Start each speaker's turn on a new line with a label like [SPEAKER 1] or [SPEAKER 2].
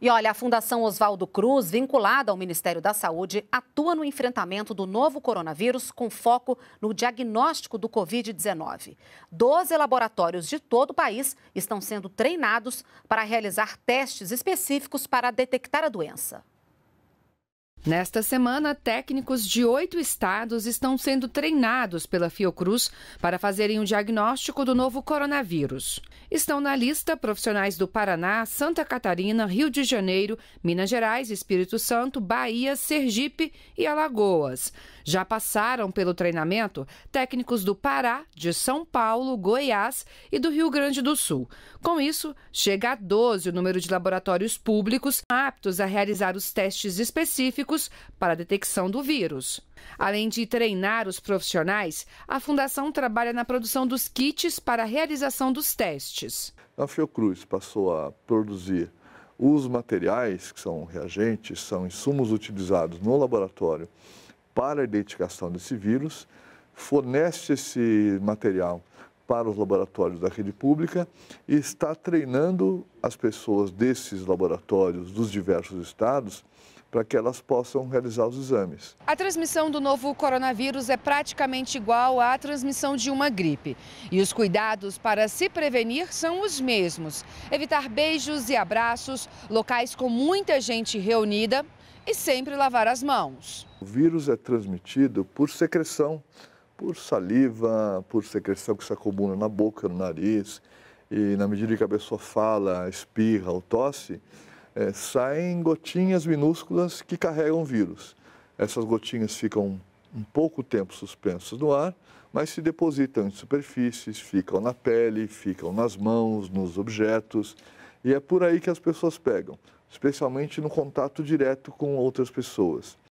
[SPEAKER 1] E olha, a Fundação Oswaldo Cruz, vinculada ao Ministério da Saúde, atua no enfrentamento do novo coronavírus com foco no diagnóstico do Covid-19. Doze laboratórios de todo o país estão sendo treinados para realizar testes específicos para detectar a doença.
[SPEAKER 2] Nesta semana, técnicos de oito estados estão sendo treinados pela Fiocruz para fazerem o um diagnóstico do novo coronavírus. Estão na lista profissionais do Paraná, Santa Catarina, Rio de Janeiro, Minas Gerais, Espírito Santo, Bahia, Sergipe e Alagoas. Já passaram pelo treinamento técnicos do Pará, de São Paulo, Goiás e do Rio Grande do Sul. Com isso, chega a 12 o número de laboratórios públicos aptos a realizar os testes específicos para a detecção do vírus. Além de treinar os profissionais, a Fundação trabalha na produção dos kits para a realização dos testes.
[SPEAKER 3] A Fiocruz passou a produzir os materiais, que são reagentes, são insumos utilizados no laboratório para a identificação desse vírus, fornece esse material para os laboratórios da rede pública e está treinando as pessoas desses laboratórios dos diversos estados para que elas possam realizar os exames.
[SPEAKER 2] A transmissão do novo coronavírus é praticamente igual à transmissão de uma gripe. E os cuidados para se prevenir são os mesmos: evitar beijos e abraços, locais com muita gente reunida e sempre lavar as mãos.
[SPEAKER 3] O vírus é transmitido por secreção por saliva, por secreção que se acumula na boca, no nariz, e na medida que a pessoa fala, espirra ou tosse, é, saem gotinhas minúsculas que carregam vírus. Essas gotinhas ficam um pouco tempo suspensas no ar, mas se depositam em superfícies, ficam na pele, ficam nas mãos, nos objetos, e é por aí que as pessoas pegam, especialmente no contato direto com outras pessoas.